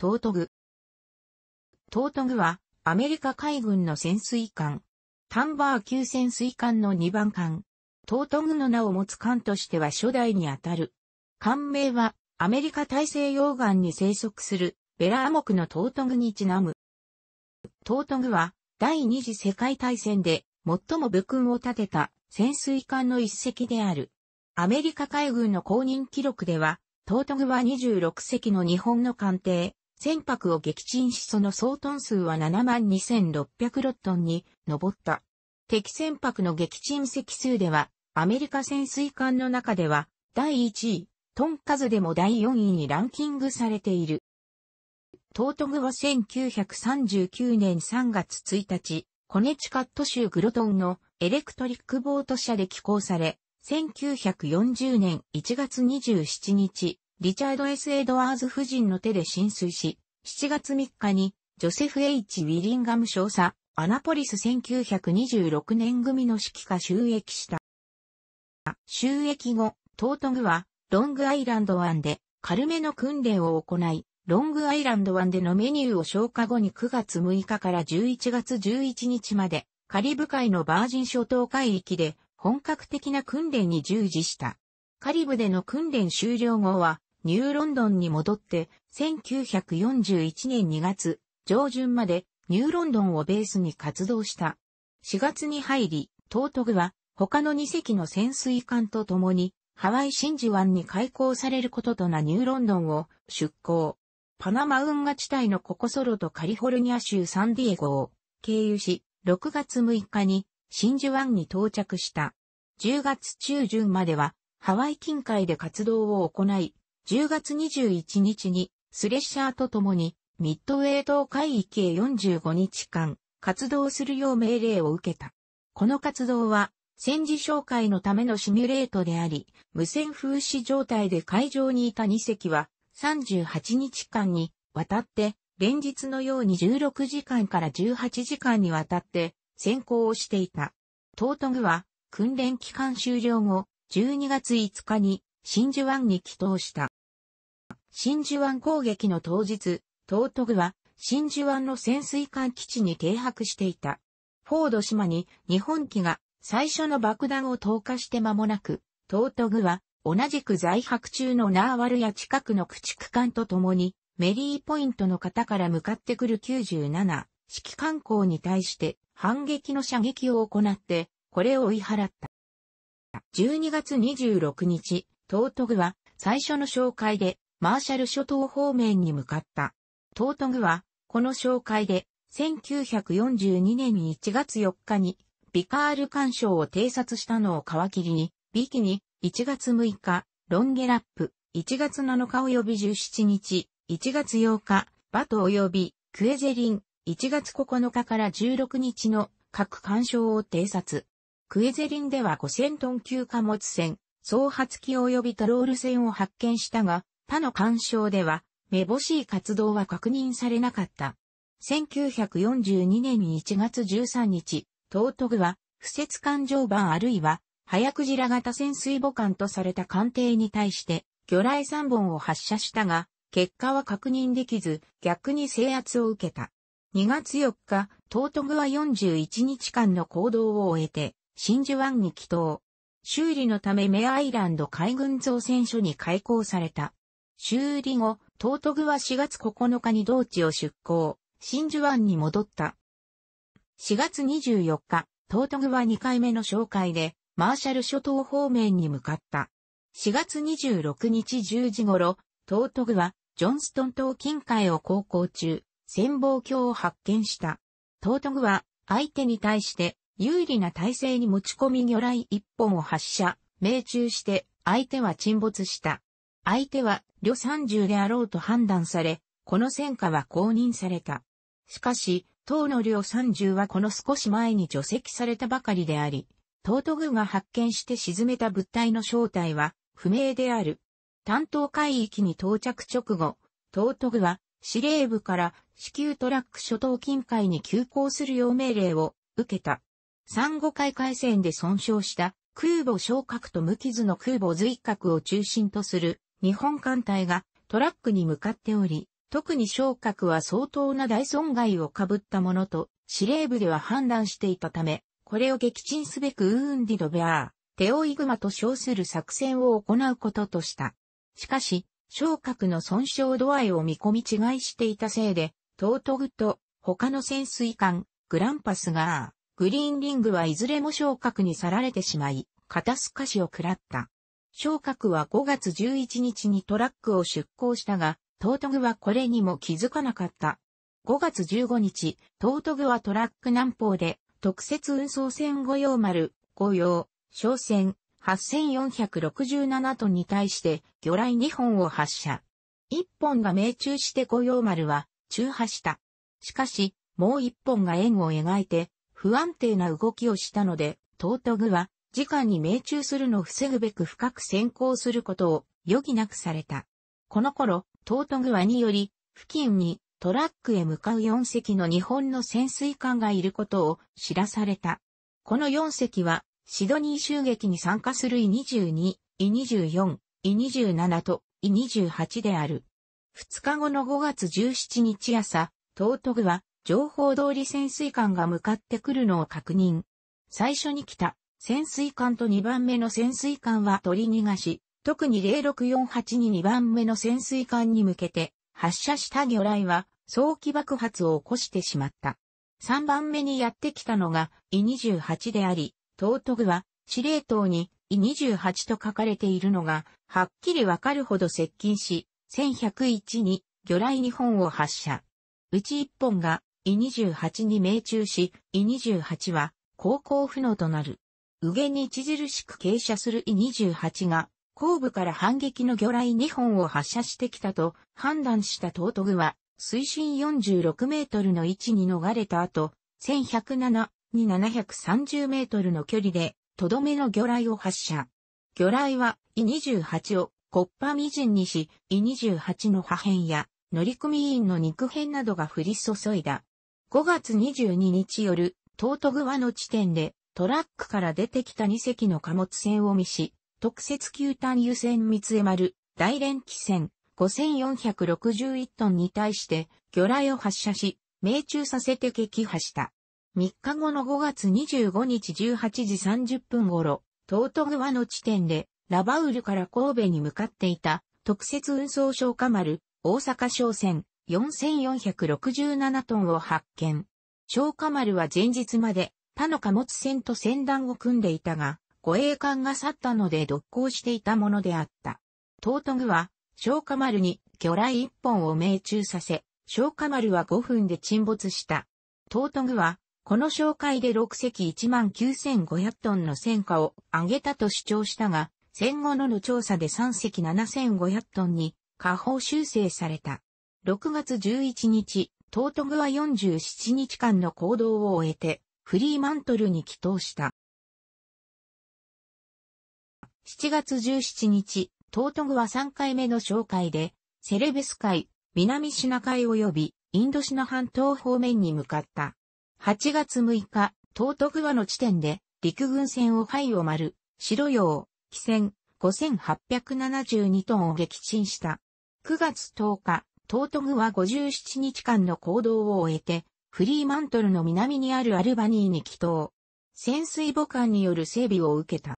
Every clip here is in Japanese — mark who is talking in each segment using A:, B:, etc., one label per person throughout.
A: トートグ。トートグは、アメリカ海軍の潜水艦。タンバー級潜水艦の2番艦。トートグの名を持つ艦としては初代にあたる。艦名は、アメリカ大西洋岸に生息する、ベラアモクのトートグにちなむ。トートグは、第二次世界大戦で、最も武勲を立てた潜水艦の一隻である。アメリカ海軍の公認記録では、トートグは26隻の日本の艦艇、船舶を撃沈しその総トン数は72,600ロットンに上った。敵船舶の撃沈席数では、アメリカ潜水艦の中では、第1位、トン数でも第4位にランキングされている。トートグは1939年3月1日、コネチカット州グロトンのエレクトリックボート社で寄港され、1940年1月27日、リチャード・ S・ エドワーズ夫人の手で浸水し、7月3日に、ジョセフ・ H・ ウィリンガム少佐、アナポリス1926年組の指揮下収益した。収益後、トートグは、ロングアイランド湾で、軽めの訓練を行い、ロングアイランド湾でのメニューを消化後に9月6日から11月11日まで、カリブ海のバージン諸島海域で本格的な訓練に従事した。カリブでの訓練終了後は、ニューロンドンに戻って、1941年2月上旬までニューロンドンをベースに活動した。4月に入り、トートグは他の2隻の潜水艦と共にハワイ真珠湾に開港されることとなニューロンドンを出港。パナマ運河地帯のココソロとカリフォルニア州サンディエゴを経由し、6月6日に真珠湾に到着した。10月中旬まではハワイ近海で活動を行い、10月21日にスレッシャーと共にミッドウェー島海域へ45日間活動するよう命令を受けた。この活動は戦時紹介のためのシミュレートであり、無線風刺状態で海上にいた2隻は38日間にわたって連日のように16時間から18時間にわたって先行をしていた。トートグは訓練期間終了後12月5日に真珠湾に帰投した。真珠湾攻撃の当日、トートグは真珠湾の潜水艦基地に停泊していた。フォード島に日本機が最初の爆弾を投下して間もなく、トートグは同じく在泊中のナーワルや近くの駆逐艦と共にメリーポイントの方から向かってくる97指揮官に対して反撃の射撃を行ってこれを追い払った。12月26日、トートグは最初の紹介でマーシャル諸島方面に向かった。トートグは、この紹介で、1942年に1月4日に、ビカール干渉を偵察したのを皮切りに、ビキに、1月6日、ロンゲラップ、1月7日及び17日、1月8日、バト及び、クエゼリン、1月9日から16日の各干渉を偵察。クエゼリンでは5000トン級貨物船、総発機及びトロール船を発見したが、他の干渉では、めぼしい活動は確認されなかった。1942年1月13日、東都具は、不設艦乗板あるいは、早くじら型潜水母艦とされた艦艇に対して、魚雷3本を発射したが、結果は確認できず、逆に制圧を受けた。2月4日、東都具は41日間の行動を終えて、真珠湾に帰島。修理のためメアイランド海軍造船所に開港された。修理後、トートグは4月9日に同地を出港、真珠湾に戻った。4月24日、トートグは2回目の紹介で、マーシャル諸島方面に向かった。4月26日10時頃、トートグは、ジョンストン島近海を航行中、潜望鏡を発見した。トートグは、相手に対して、有利な体勢に持ち込み魚雷1本を発射、命中して、相手は沈没した。相手は、旅30であろうと判断され、この戦果は公認された。しかし、当の旅30はこの少し前に除籍されたばかりであり、東都軍が発見して沈めた物体の正体は不明である。担当海域に到着直後、東都軍は司令部から至急トラック諸島近海に急行するよう命令を受けた。三五海海戦で損傷した空母昇格と無傷の空母随格を中心とする日本艦隊がトラックに向かっており、特に昇格は相当な大損害を被ったものと、司令部では判断していたため、これを撃沈すべくウーンディドベアー、テオイグマと称する作戦を行うこととした。しかし、昇格の損傷度合いを見込み違いしていたせいで、トートグと他の潜水艦、グランパスガー、グリーンリングはいずれも昇格に去られてしまい、肩透かしを喰らった。昇格は5月11日にトラックを出港したが、トートグはこれにも気づかなかった。5月15日、トートグはトラック南方で、特設運送船御用丸、御用、商船、8467トンに対して、魚雷2本を発射。1本が命中して御用丸は、中破した。しかし、もう1本が円を描いて、不安定な動きをしたので、トートグは、直に命中するのを防ぐべく深く先行することを余儀なくされた。この頃、トートグアにより、付近にトラックへ向かう4隻の日本の潜水艦がいることを知らされた。この4隻は、シドニー襲撃に参加するイ22、イ24、イ27とイ28である。2日後の5月17日朝、トートグは、情報通り潜水艦が向かってくるのを確認。最初に来た潜水艦と2番目の潜水艦は取り逃がし、特に0648に2番目の潜水艦に向けて発射した魚雷は早期爆発を起こしてしまった。3番目にやってきたのが E28 であり、トートグは司令塔に E28 と書かれているのがはっきりわかるほど接近し、1101に魚雷2本を発射。うち1本が E28 に命中し、E28 は航行不能となる。右下に著しく傾斜する E28 が、後部から反撃の魚雷2本を発射してきたと判断したトートグは、水深46メートルの位置に逃れた後、1107に730メートルの距離で、とどめの魚雷を発射。魚雷は E28 をコッパみ人にし、E28 の破片や乗組員の肉片などが降り注いだ。5月22日夜、トートグワの地点でトラックから出てきた2隻の貨物船を見し、特設級単油船三江丸、大連機船、5461トンに対して、魚雷を発射し、命中させて撃破した。3日後の5月25日18時30分頃、東都川の地点で、ラバウルから神戸に向かっていた、特設運送消家丸、大阪商船、4467トンを発見。消家丸は前日まで、他の貨物船と船団を組んでいたが、護衛艦が去ったので独行していたものであった。トートグは、昇華丸に魚雷一本を命中させ、昇華丸は5分で沈没した。トートグは、この紹介で6隻19,500トンの戦果を上げたと主張したが、戦後のの調査で3隻7,500トンに下方修正された。6月11日、トートグは47日間の行動を終えて、フリーマントルに帰投した。7月17日、トートグは3回目の紹介で、セレベス海、南シナ海及びインドシナ半島方面に向かった。8月6日、トートグの地点で陸軍船を灰を丸、白洋、汽船5872トンを撃沈した。9月10日、トートグは57日間の行動を終えて、フリーマントルの南にあるアルバニーに帰島。潜水母艦による整備を受けた。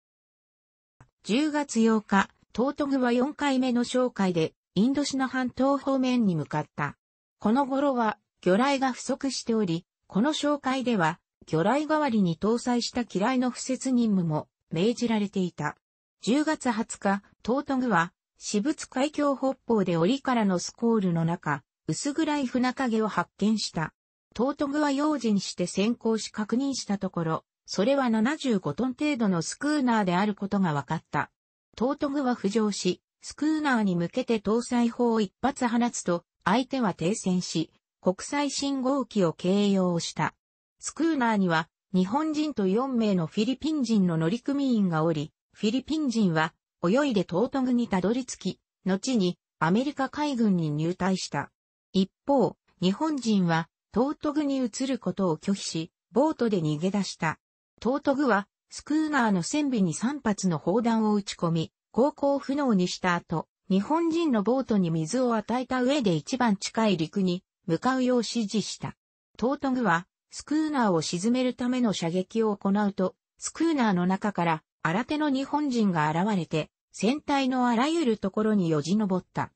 A: 10月8日、トートグは4回目の紹介で、インドシナ半島方面に向かった。この頃は、魚雷が不足しており、この紹介では、魚雷代わりに搭載した機雷の不設任務も命じられていた。10月20日、トートグは、私物海峡北方で檻からのスコールの中、薄暗い船影を発見した。トートグは用心して先行し確認したところ、それは75トン程度のスクーナーであることが分かった。トートグは浮上し、スクーナーに向けて搭載砲を一発放つと、相手は停戦し、国際信号機を形容した。スクーナーには、日本人と4名のフィリピン人の乗組員がおり、フィリピン人は、泳いでトートグにたどり着き、後にアメリカ海軍に入隊した。一方、日本人はトートグに移ることを拒否し、ボートで逃げ出した。トートグは、スクーナーの船尾に3発の砲弾を打ち込み、航行不能にした後、日本人のボートに水を与えた上で一番近い陸に向かうよう指示した。トートグは、スクーナーを沈めるための射撃を行うと、スクーナーの中から新手の日本人が現れて、船体のあらゆるところによじ登った。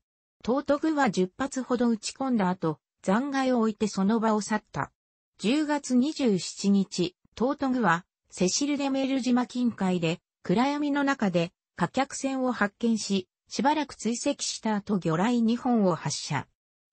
A: トートグは10発ほど撃ち込んだ後、残骸を置いてその場を去った。10月27日、トートグは、セシル・デメル島近海で、暗闇の中で、火客船を発見し、しばらく追跡した後魚雷2本を発射。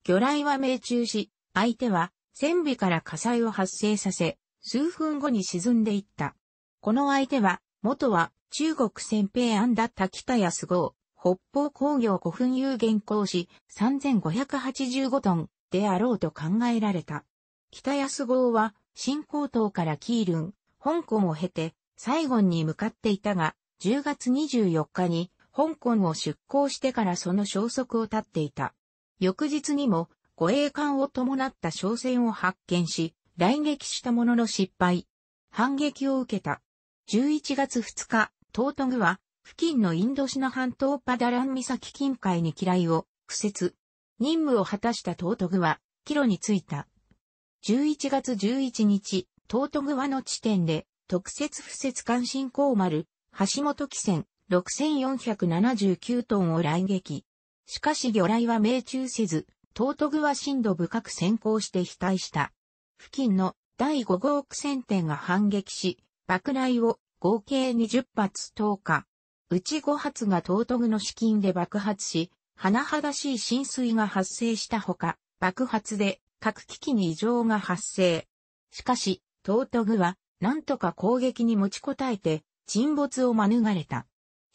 A: 魚雷は命中し、相手は、船尾から火災を発生させ、数分後に沈んでいった。この相手は、元は、中国先兵案だった北安号、北方工業古墳有限公司3585トン、であろうと考えられた。北安号は、新高等からキールン、香港を経て、サイゴンに向かっていたが、10月24日に、香港を出港してからその消息を絶っていた。翌日にも、護衛艦を伴った商船を発見し、来撃したものの失敗。反撃を受けた。11月2日、トートグは、付近のインドシナ半島パダラン岬近海に機雷を、苦節。任務を果たしたトートグは、帰路に着いた。11月11日、トートグはの地点で、特設不設関心港丸、橋本汽船、6479トンを来撃。しかし魚雷は命中せず、トートグは深度深く先行して被退した。付近の第5号区船点が反撃し、爆雷を合計20発投下。うち5発が東都グの資金で爆発し、甚だしい浸水が発生したほか、爆発で核機器に異常が発生。しかし、トートグは、なんとか攻撃に持ちこたえて、沈没を免れた。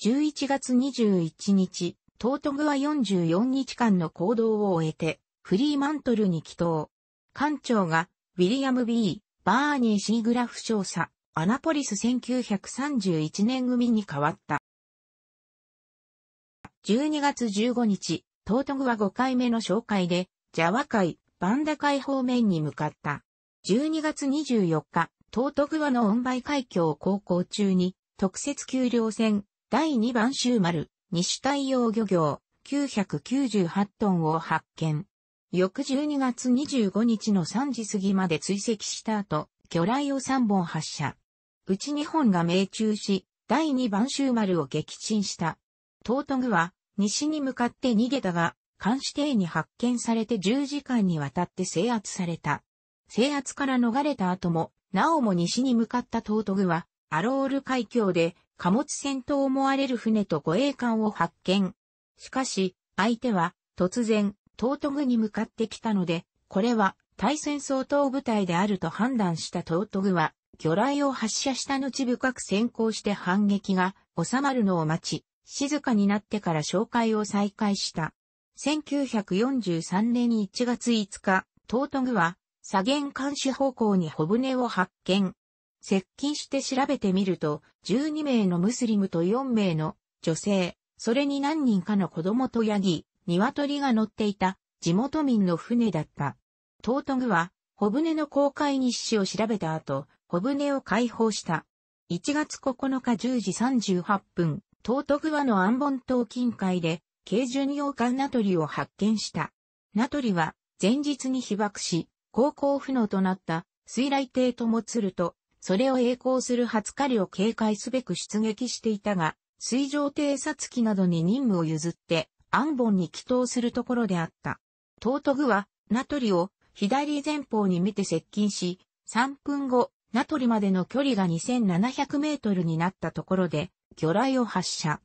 A: 11月21日、トートグは44日間の行動を終えて、フリーマントルに帰島。艦長が、ウィリアム・ B・ バーニー・シーグラフ少佐、アナポリス1931年組に変わった。12月15日、トートグは5回目の紹介で、ジャワ海、バンダ海方面に向かった。12月24日、トートグワのバ梅海峡を航行中に、特設給料船、第2番週丸、西太陽漁業、998トンを発見。翌12月25日の3時過ぎまで追跡した後、魚雷を3本発射。うち2本が命中し、第2番週丸を撃沈した。トートグは、西に向かって逃げたが、監視艇に発見されて10時間にわたって制圧された。制圧から逃れた後も、なおも西に向かったトートグは、アロール海峡で貨物船と思われる船と護衛艦を発見。しかし、相手は突然、トートグに向かってきたので、これは対戦相当部隊であると判断したトートグは、魚雷を発射した後深く先行して反撃が収まるのを待ち、静かになってから紹介を再開した。1943年1月5日、トートグは、左舷監視方向に小舟を発見。接近して調べてみると、12名のムスリムと4名の女性、それに何人かの子供とヤギ、鶏が乗っていた地元民の船だった。トートグは、小舟の公開日誌を調べた後、小舟を解放した。1月9日10時38分、東徳和の安本島近海で、軽巡洋艦トリを発見した。ナトリは、前日に被爆し、航行不能となった水雷艇ともつると、それを栄光する初狩りを警戒すべく出撃していたが、水上偵察機などに任務を譲って、安本に帰島するところであった。東徳は、トリを左前方に見て接近し、3分後、ナトリまでの距離が2700メートルになったところで、魚雷を発射。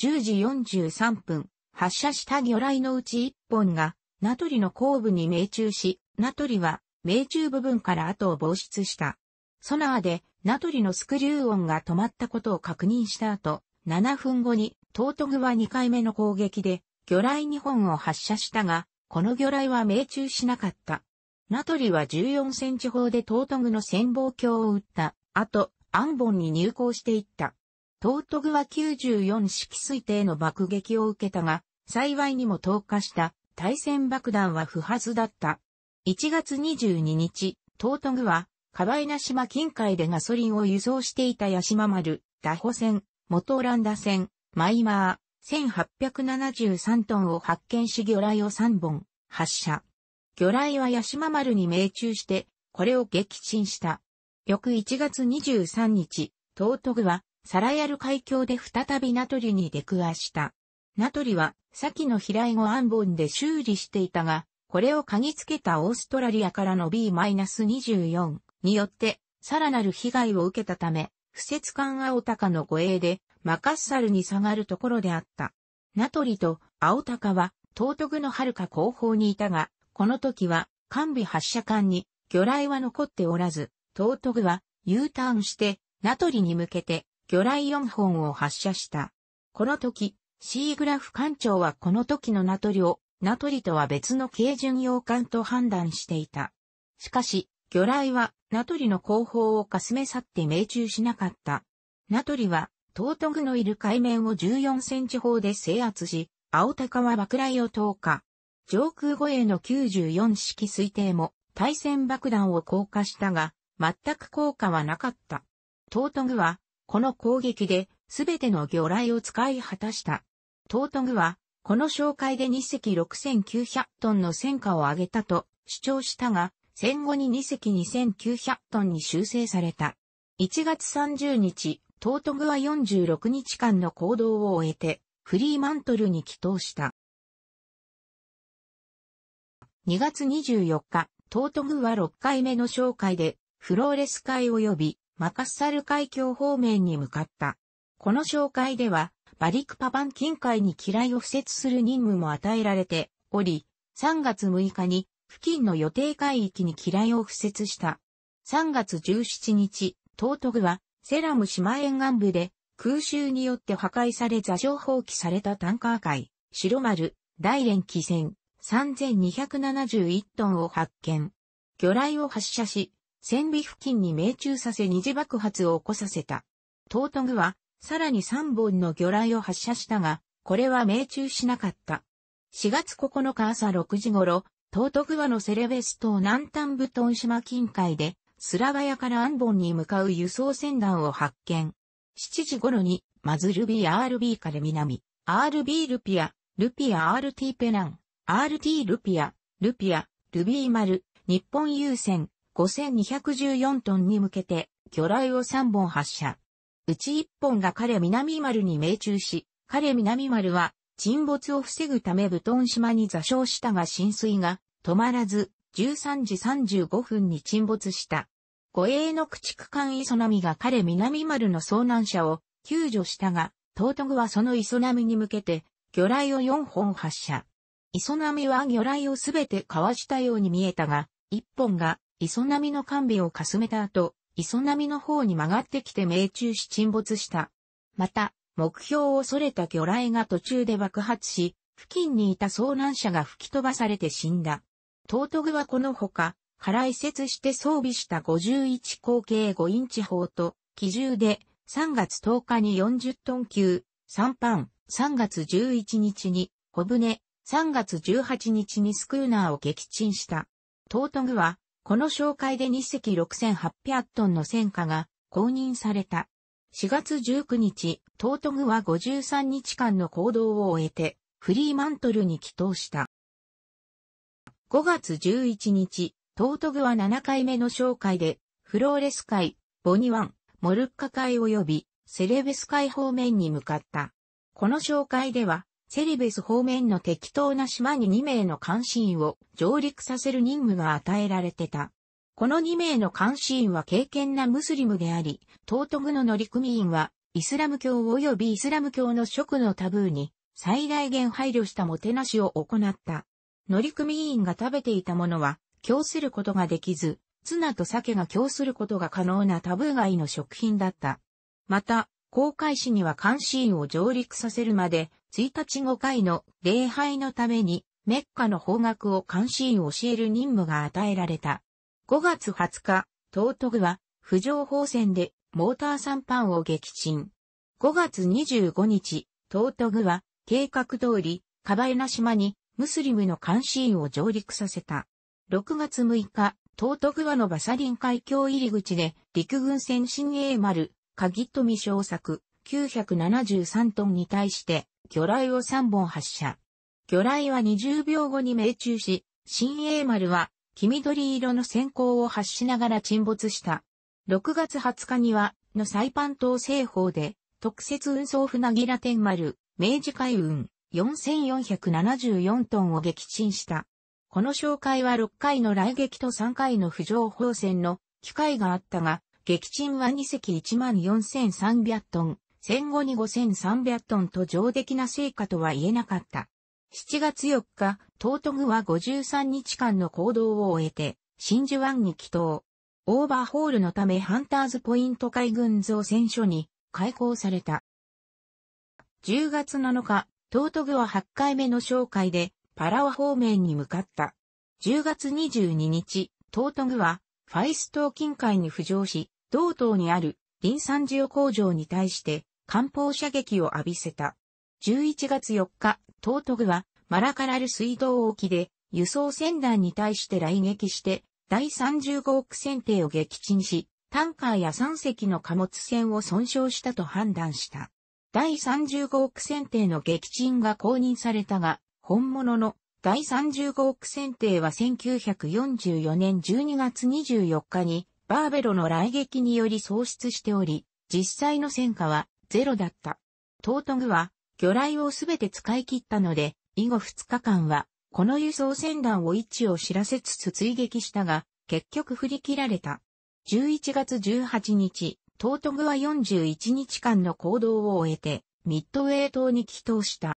A: 10時43分、発射した魚雷のうち1本が、ナトリの後部に命中し、ナトリは、命中部分から後を防出した。ソナーで、ナトリのスクリュー音が止まったことを確認した後、7分後に、トートグは2回目の攻撃で、魚雷2本を発射したが、この魚雷は命中しなかった。ナトリは14センチ砲でトートグの潜望鏡を撃った後、アンボンに入港していった。トートグは94式推定の爆撃を受けたが、幸いにも投下した対戦爆弾は不発だった。1月22日、トートグは、カバイナ島近海でガソリンを輸送していたヤママ丸、ダホ船、トオランダ船、マイマー、1873トンを発見し魚雷を3本、発射。魚雷はヤママ丸に命中して、これを撃沈した。翌1月23日、ートグは、サラヤル海峡で再び名取に出くわした。名取は、先の飛来後アンボンで修理していたが、これを嗅ぎつけたオーストラリアからの B-24 によって、さらなる被害を受けたため、不節艦青鷹の護衛で、マカッサルに下がるところであった。名取と青鷹は、東徳の遥か後方にいたが、この時は、完備発射艦に魚雷は残っておらず、東徳は U ターンして、名取に向けて魚雷4本を発射した。この時、シーグラフ艦長はこの時のナトリを、ナトリとは別の軽巡洋艦と判断していた。しかし、魚雷は、ナトリの後方をかすめ去って命中しなかった。ナトリは、トートグのいる海面を14センチ砲で制圧し、青鷹は爆雷を投下。上空護衛の94式推定も、対戦爆弾を降下したが、全く効果はなかった。トートグは、この攻撃で、すべての魚雷を使い果たした。トートグは、この紹介で2隻6900トンの戦果を上げたと主張したが、戦後に2隻2900トンに修正された。1月30日、トートグは46日間の行動を終えて、フリーマントルに帰投した。2月24日、トートグは6回目の紹介で、フローレス海及びマカッサル海峡方面に向かった。この紹介では、バリクパバン近海に機雷を敷設する任務も与えられており、3月6日に付近の予定海域に機雷を敷設した。3月17日、トートグはセラム島沿岸部で空襲によって破壊され座礁放棄されたタンカー海、白丸、大連機船、3271トンを発見。魚雷を発射し、船尾付近に命中させ二次爆発を起こさせた。トートグは、さらに3本の魚雷を発射したが、これは命中しなかった。4月9日朝6時頃、トートグアのセレベス島南端ブトン島近海で、スラバヤからアンボンに向かう輸送船団を発見。7時頃に、マズルビー RB から南、RB ルピア、ルピア RT ペナン、RT ルピア、ルピア、ルビー丸、日本優先、5214トンに向けて、魚雷を3本発射。うち1本が彼南丸に命中し、彼南丸は沈没を防ぐため布団島に座礁したが浸水が止まらず、13時35分に沈没した。護衛の駆逐艦磯波が彼南丸の遭難者を救助したが、トートグはその磯波に向けて、魚雷を4本発射。磯波は魚雷をすべてかわしたように見えたが、1本が磯波の完備をかすめた後、磯波の方に曲がってきて命中し沈没した。また、目標を逸れた魚雷が途中で爆発し、付近にいた遭難者が吹き飛ばされて死んだ。トートグはこのほか、空い設して装備した51口径5インチ砲と、機銃で3月10日に40トン級、3パン、3月11日に小舟、3月18日にスクーナーを撃沈した。トートグはこの紹介で2隻6800トンの戦火が公認された。4月19日、トートグは53日間の行動を終えて、フリーマントルに帰投した。5月11日、トートグは7回目の紹介で、フローレス海、ボニワン、モルッカ海及びセレベス海方面に向かった。この紹介では、セリベス方面の適当な島に2名の監視員を上陸させる任務が与えられてた。この2名の監視員は敬虔なムスリムであり、トートグの乗組員は、イスラム教及びイスラム教の食のタブーに、最大限配慮したもてなしを行った。乗組員が食べていたものは、供することができず、ツナと鮭が供することが可能なタブー外の食品だった。また、航海士には監視員を上陸させるまで1日5回の礼拝のために、メッカの方角を監視員教える任務が与えられた。5月20日、トートグは、浮上砲戦で、モーターサンパンを撃沈。5月25日、トートグは、計画通り、カバエナ島に、ムスリムの監視員を上陸させた。6月6日、トートグアのバサリン海峡入り口で陸軍船新鋭丸、カギトミ小作973トンに対して魚雷を3本発射。魚雷は20秒後に命中し、新英丸は黄緑色の閃光を発しながら沈没した。6月20日には、のサイパン島西方で、特設運送船ギラ天丸、明治海運、4474トンを撃沈した。この紹介は6回の雷撃と3回の浮上砲戦の機会があったが、撃沈は2隻14300トン、戦後に5300トンと上出来な成果とは言えなかった。7月4日、トートグは53日間の行動を終えて、真珠湾に帰島。オーバーホールのためハンターズポイント海軍造船所に開港された。10月7日、トートグは8回目の紹介でパラワ方面に向かった。10月22日、トートグはファイスト近海に浮上し、同島にあるリンサンジオ工場に対して艦砲射撃を浴びせた。11月4日、東都具はマラカラル水道沖で輸送船団に対して来撃して、第35億船艇を撃沈し、タンカーや3隻の貨物船を損傷したと判断した。第35億船艇の撃沈が公認されたが、本物の第35億船艇は1944年12月24日にバーベロの来撃により喪失しており、実際の戦果はゼロだった。トートグは、魚雷をすべて使い切ったので、以後2日間は、この輸送船団を位置を知らせつつ追撃したが、結局振り切られた。11月18日、トートグは41日間の行動を終えて、ミッドウェー島に帰投した。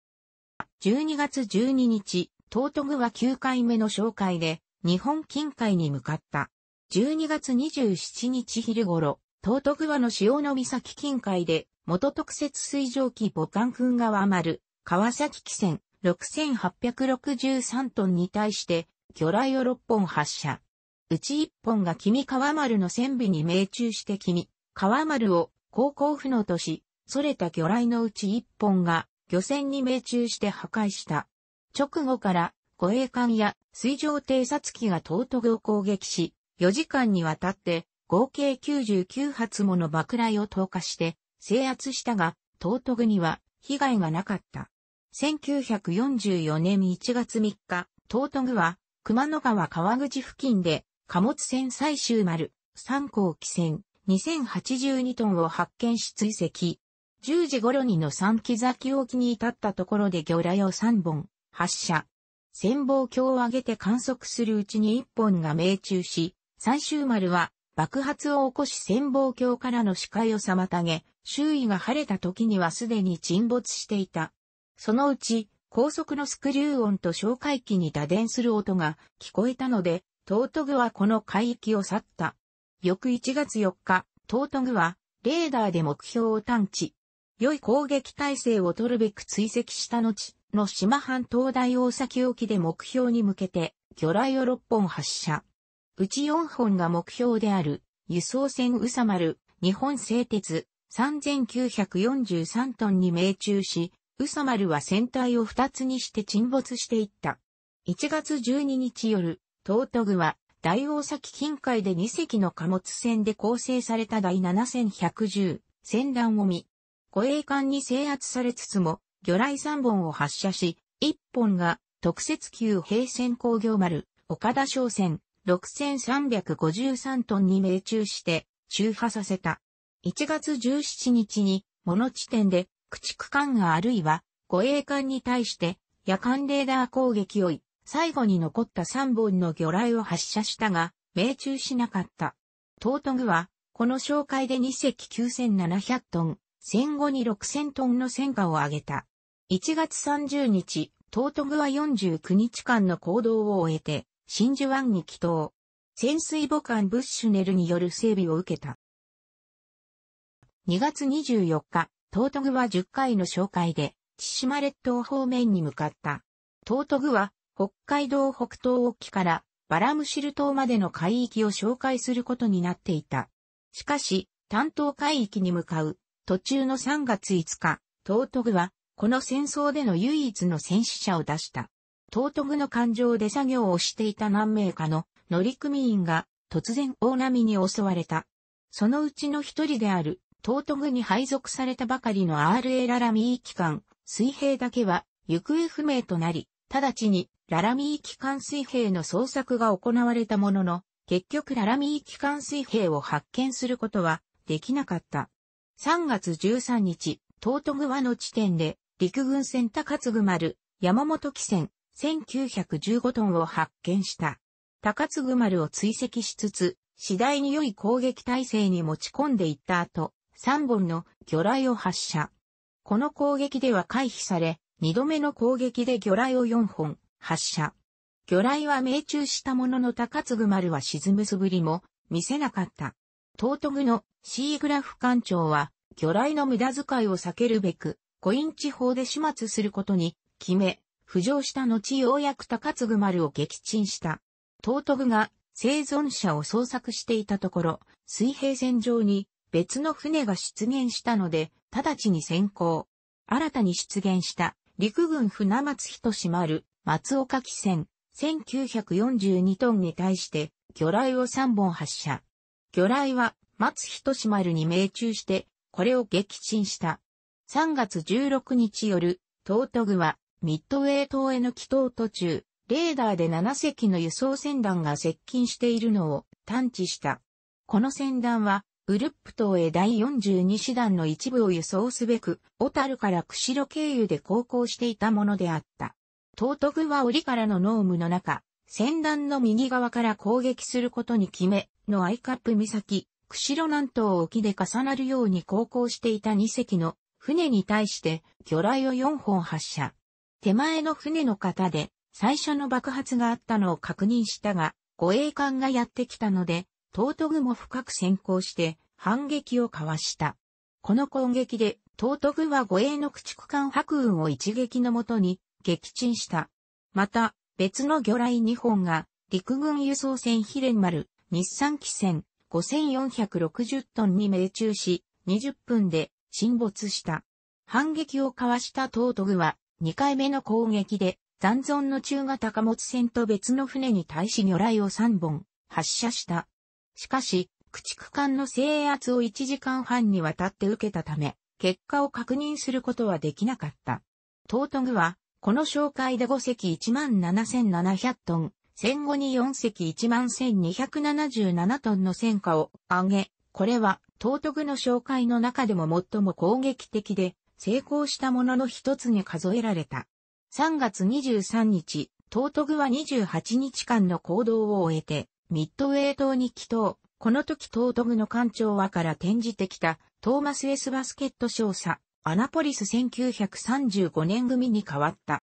A: 12月12日、トートグは9回目の紹介で、日本近海に向かった。12月27日昼頃、東徳和の潮の岬近海で、元特設水上機母艦君川丸、川崎汽船6863トンに対して、魚雷を6本発射。うち1本が君川丸の船尾に命中して君、川丸を航行不能とし、それた魚雷のうち1本が漁船に命中して破壊した。直後から護衛艦や水上偵察機が東都を攻撃し、4時間にわたって合計99発もの爆雷を投下して制圧したが、東都グには被害がなかった。1944年1月3日、東都グは熊野川川口付近で貨物船最終丸3号機船2082トンを発見し追跡。10時頃にの三木崎沖に至ったところで魚雷を3本発射。潜望鏡を上げて観測するうちに1本が命中し、最終丸は爆発を起こし潜望鏡からの視界を妨げ、周囲が晴れた時にはすでに沈没していた。そのうち、高速のスクリュー音と哨戒機に打電する音が聞こえたので、トートグはこの海域を去った。翌1月4日、トートグは、レーダーで目標を探知。良い攻撃態勢を取るべく追跡した後、の島半島大大崎沖で目標に向けて、魚雷を6本発射。うち4本が目標である、輸送船宇佐丸、日本製鉄、3943トンに命中し、宇佐丸は船体を2つにして沈没していった。1月12日夜、東都具は、大大崎近海で2隻の貨物船で構成された第7110船団を見、護衛艦に制圧されつつも、魚雷3本を発射し、1本が特設級平船工業丸、岡田商船、6353トンに命中して中破させた。1月17日に、物地点で、駆逐艦があるいは、護衛艦に対して、夜間レーダー攻撃をい、最後に残った3本の魚雷を発射したが、命中しなかった。トートグは、この紹介で2隻9700トン、戦後に6000トンの戦果を上げた。1月30日、トートグは49日間の行動を終えて、真珠湾に帰祷。潜水母艦ブッシュネルによる整備を受けた。2月24日、トートグは10回の紹介で、千島列島方面に向かった。トートグは、北海道北東沖からバラムシル島までの海域を紹介することになっていた。しかし、担当海域に向かう途中の3月5日、トートグは、この戦争での唯一の戦死者を出した。東グの環状で作業をしていた何名かの乗組員が突然大波に襲われた。そのうちの一人である東グに配属されたばかりの RA ララミー機関水平だけは行方不明となり、直ちにララミー機関水平の捜索が行われたものの、結局ララミー機関水平を発見することはできなかった。3月13日、東都具和の地点で陸軍船高津ぐ丸、山本汽船、1915トンを発見した。高継丸を追跡しつつ、次第に良い攻撃体制に持ち込んでいった後、3本の魚雷を発射。この攻撃では回避され、2度目の攻撃で魚雷を4本発射。魚雷は命中したものの高継丸は沈む素振りも見せなかった。東徳のシーグラフ艦長は魚雷の無駄遣いを避けるべく、コイン地方で始末することに決め、浮上した後ようやく高継丸を撃沈した。東具が生存者を捜索していたところ、水平線上に別の船が出現したので、直ちに先行。新たに出現した陸軍船松人志丸松岡汽船1942トンに対して魚雷を3本発射。魚雷は松人志丸に命中してこれを撃沈した。3月16日夜、東都具はミッドウェー島への帰島途中、レーダーで7隻の輸送船団が接近しているのを探知した。この船団は、ウルップ島へ第42師団の一部を輸送すべく、小樽から釧路経由で航行していたものであった。東徳は折からの濃霧の中、船団の右側から攻撃することに決め、のアイカップ岬、釧路南東沖で重なるように航行していた2隻の船に対して魚雷を4本発射。手前の船の方で最初の爆発があったのを確認したが、護衛艦がやってきたので、トートグも深く先行して反撃をかわした。この攻撃で、トートグは護衛の駆逐艦白雲を一撃のもとに撃沈した。また、別の魚雷2本が、陸軍輸送船ヒレン丸、日産機船、5460トンに命中し、20分で沈没した。反撃をかわしたトートグは、2回目の攻撃で残存の中型貨物船と別の船に対し魚雷を3本発射した。しかし、駆逐艦の制圧を1時間半にわたって受けたため、結果を確認することはできなかった。トートグは、この紹介で5隻17,700トン、戦後に4隻11,277トンの戦果を上げ、これはトートグの紹介の中でも最も攻撃的で、成功したものの一つに数えられた。3月23日、トートグは28日間の行動を終えて、ミッドウェイ島に帰島。この時トートグの艦長はから転じてきた、トーマス・エス・バスケット少佐、アナポリス1935年組に変わった。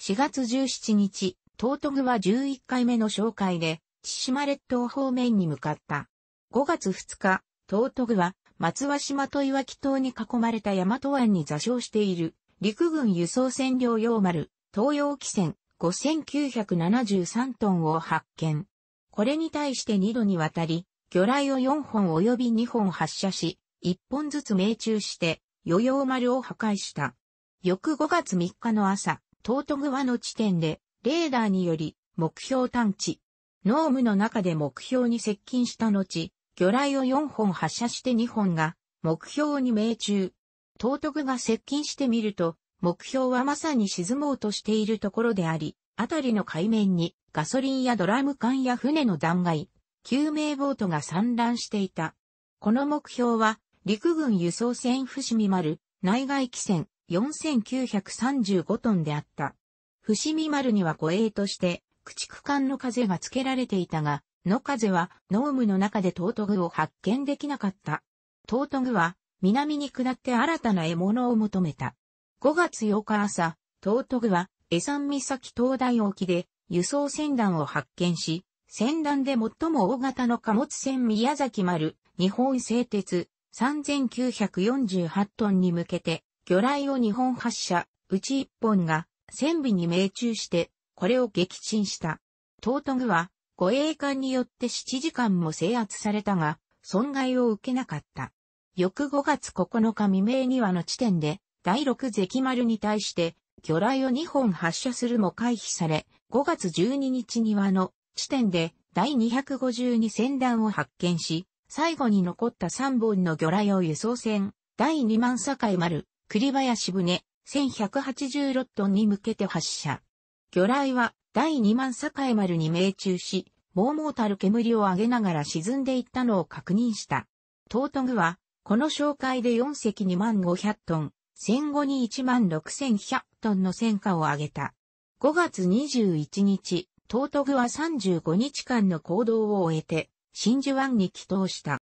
A: 4月17日、トートグは11回目の紹介で、千島列島方面に向かった。5月2日、トートグは松和島と岩木島に囲まれた大和湾に座礁している、陸軍輸送船両用丸、東洋汽船、5973トンを発見。これに対して2度にわたり、魚雷を4本及び2本発射し、1本ずつ命中して、余用丸を破壊した。翌5月3日の朝、東都トの地点で、レーダーにより、目標探知。濃霧の中で目標に接近した後、魚雷を4本発射して2本が目標に命中。東徳が接近してみると、目標はまさに沈もうとしているところであり、あたりの海面にガソリンやドラム缶や船の断崖、救命ボートが散乱していた。この目標は、陸軍輸送船伏見丸、内外機船4935トンであった。伏見丸には護衛として、駆逐艦の風が付けられていたが、の風はノームの中でトートグを発見できなかった。トートグは南に下って新たな獲物を求めた。5月8日朝、トートグは江山岬東大沖で輸送船団を発見し、船団で最も大型の貨物船宮崎丸、日本製鉄3948トンに向けて、魚雷を日本発射、うち1本が船尾に命中して、これを撃沈した。トートグは護衛艦によって7時間も制圧されたが、損害を受けなかった。翌5月9日未明にはの地点で、第6関丸に対して、魚雷を2本発射するも回避され、5月12日にはの地点で、第252船団を発見し、最後に残った3本の魚雷を輸送船、第2万境丸、栗林船、1186トンに向けて発射。魚雷は第2万栄丸に命中し、もうもうたる煙を上げながら沈んでいったのを確認した。トートグは、この紹介で4隻2万500トン、戦後に1万6100トンの戦果を上げた。5月21日、トートグは35日間の行動を終えて、真珠湾に帰投した。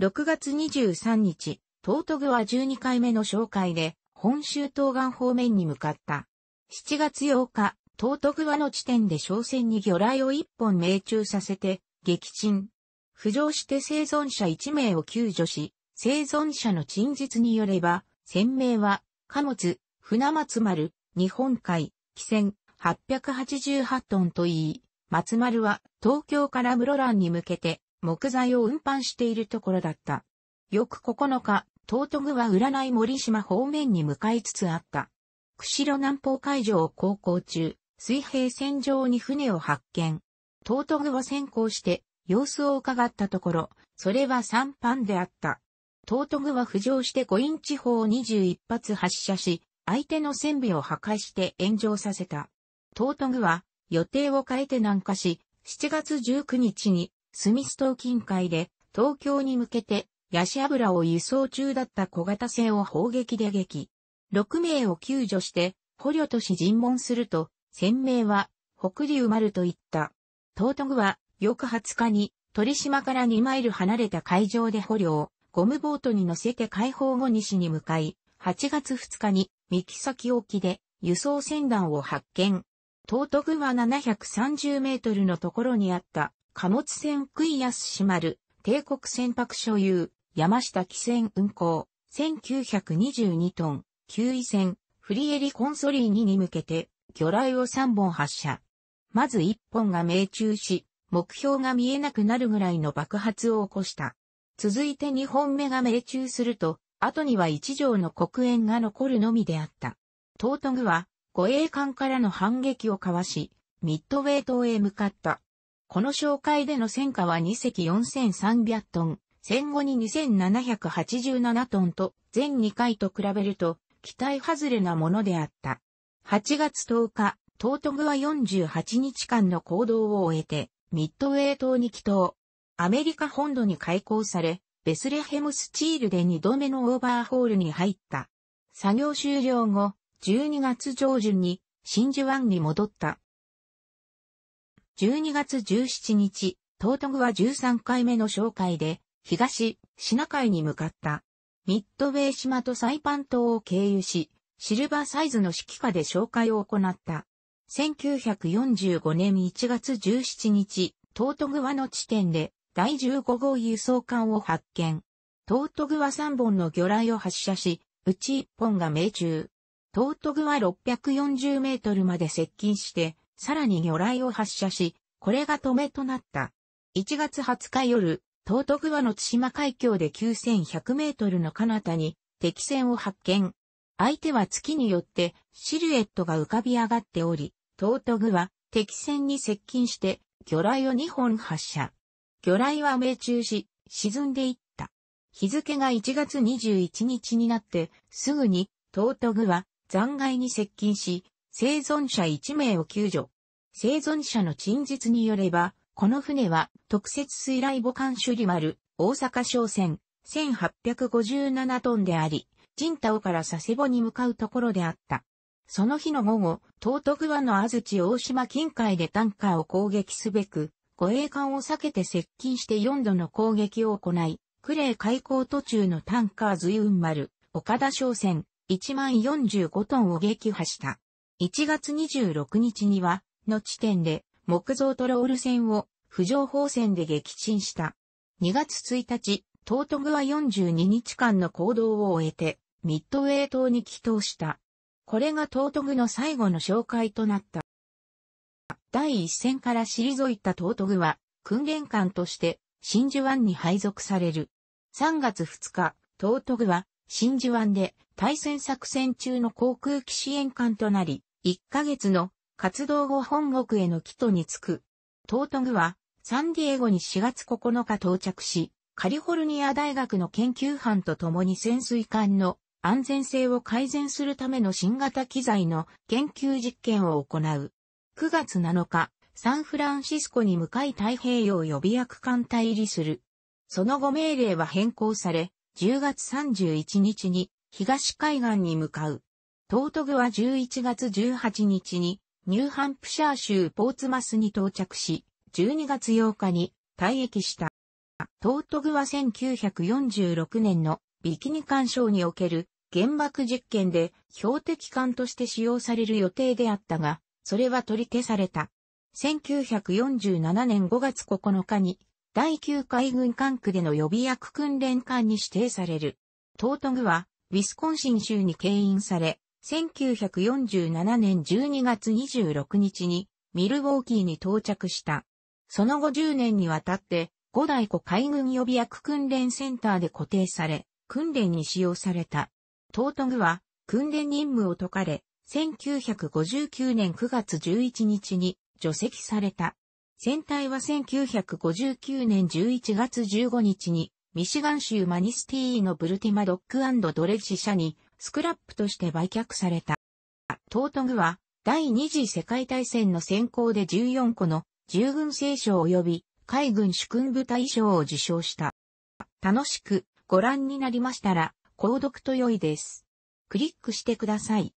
A: 6月23日、トートグは12回目の紹介で、本州東岸方面に向かった。7月8日、東徳和の地点で商船に魚雷を1本命中させて、撃沈。浮上して生存者1名を救助し、生存者の陳述によれば、船名は、貨物、船松丸、日本海、汽船、888トンと言い、松丸は東京から室蘭に向けて木材を運搬しているところだった。翌9日、東徳は占い森島方面に向かいつつあった。釧路南方海上を航行中、水平線上に船を発見。トートグは先行して様子を伺ったところ、それは三班であった。トートグは浮上して五インチ砲を21発発射し、相手の船尾を破壊して炎上させた。トートグは予定を変えて南下し、7月19日にスミス島近海で東京に向けてヤシ油を輸送中だった小型船を砲撃で撃。6名を救助して、捕虜とし尋問すると、鮮名は、北竜丸と言った。東都具は、翌20日に、鳥島から2マイル離れた海上で捕虜を、ゴムボートに乗せて解放後西に向かい、8月2日に、三木崎沖で、輸送船団を発見。東都具は730メートルのところにあった、貨物船クイアスシマル、帝国船舶所有、山下汽船運航、1922トン、9位戦、フリエリコンソリーニに向けて、魚雷を3本発射。まず1本が命中し、目標が見えなくなるぐらいの爆発を起こした。続いて2本目が命中すると、後には1条の黒煙が残るのみであった。トートグは、護衛艦からの反撃をかわし、ミッドウェイ島へ向かった。この紹介での戦果は2隻4300トン、戦後に2787トンと、全2回と比べると期待外れなものであった。8月10日、トートグは48日間の行動を終えて、ミッドウェー島に帰島。アメリカ本土に開港され、ベスレヘムスチールで2度目のオーバーホールに入った。作業終了後、12月上旬に真珠湾に戻った。12月17日、トートグは13回目の紹介で、東、シナ海に向かった。ミッドウェー島とサイパン島を経由し、シルバーサイズの指揮下で紹介を行った。1945年1月17日、トートグワの地点で第15号輸送艦を発見。トートグワ3本の魚雷を発射し、うち1本が命中。トートグワ640メートルまで接近して、さらに魚雷を発射し、これが止めとなった。1月20日夜、東徳和の津島海峡で9100メートルの彼方に敵船を発見。相手は月によってシルエットが浮かび上がっており、東徳は敵船に接近して魚雷を2本発射。魚雷は命中し、沈んでいった。日付が1月21日になってすぐに東徳は残骸に接近し、生存者1名を救助。生存者の陳述によれば、この船は特設水雷母艦首里丸、大阪商船、1857トンであり、神太から佐世保に向かうところであった。その日の午後、東徳和の安土大島近海でタンカーを攻撃すべく、護衛艦を避けて接近して4度の攻撃を行い、クレー開港途中のタンカー随雲丸、岡田商船、145トンを撃破した。1月26日には、の地点で、木造トロール船を浮上砲船で撃沈した。2月1日、トートグは42日間の行動を終えて、ミッドウェー島に帰島した。これがトートグの最後の紹介となった。第一戦から退いたトートグは、訓練艦として、真珠湾に配属される。3月2日、トートグは、真珠湾で対戦作戦中の航空機支援艦となり、1ヶ月の活動後本国への帰途に着く。トートグは、サンディエゴに4月9日到着し、カリフォルニア大学の研究班と共に潜水艦の安全性を改善するための新型機材の研究実験を行う。9月7日、サンフランシスコに向かい太平洋予備役艦隊入りする。その後命令は変更され、10月31日に東海岸に向かう。トートグは11月18日にニューハンプシャー州ポーツマスに到着し、12月8日に退役した。トートグは1946年のビキニ干渉における原爆実験で標的艦として使用される予定であったが、それは取り消された。1947年5月9日に第9海軍艦区での予備役訓練艦に指定される。トートグはウィスコンシン州に牽引され、1947年12月26日にミルウォーキーに到着した。その後10年にわたって五大湖海軍予備役訓練センターで固定され、訓練に使用された。トートグは訓練任務を解かれ、1959年9月11日に除籍された。船体は1959年11月15日にミシガン州マニスティーのブルティマドックドレッジ社にスクラップとして売却された。トートグは、第二次世界大戦の先行で14個の従軍聖賞及び海軍主君部隊賞を受賞した。楽しくご覧になりましたら、購読と良いです。クリックしてください。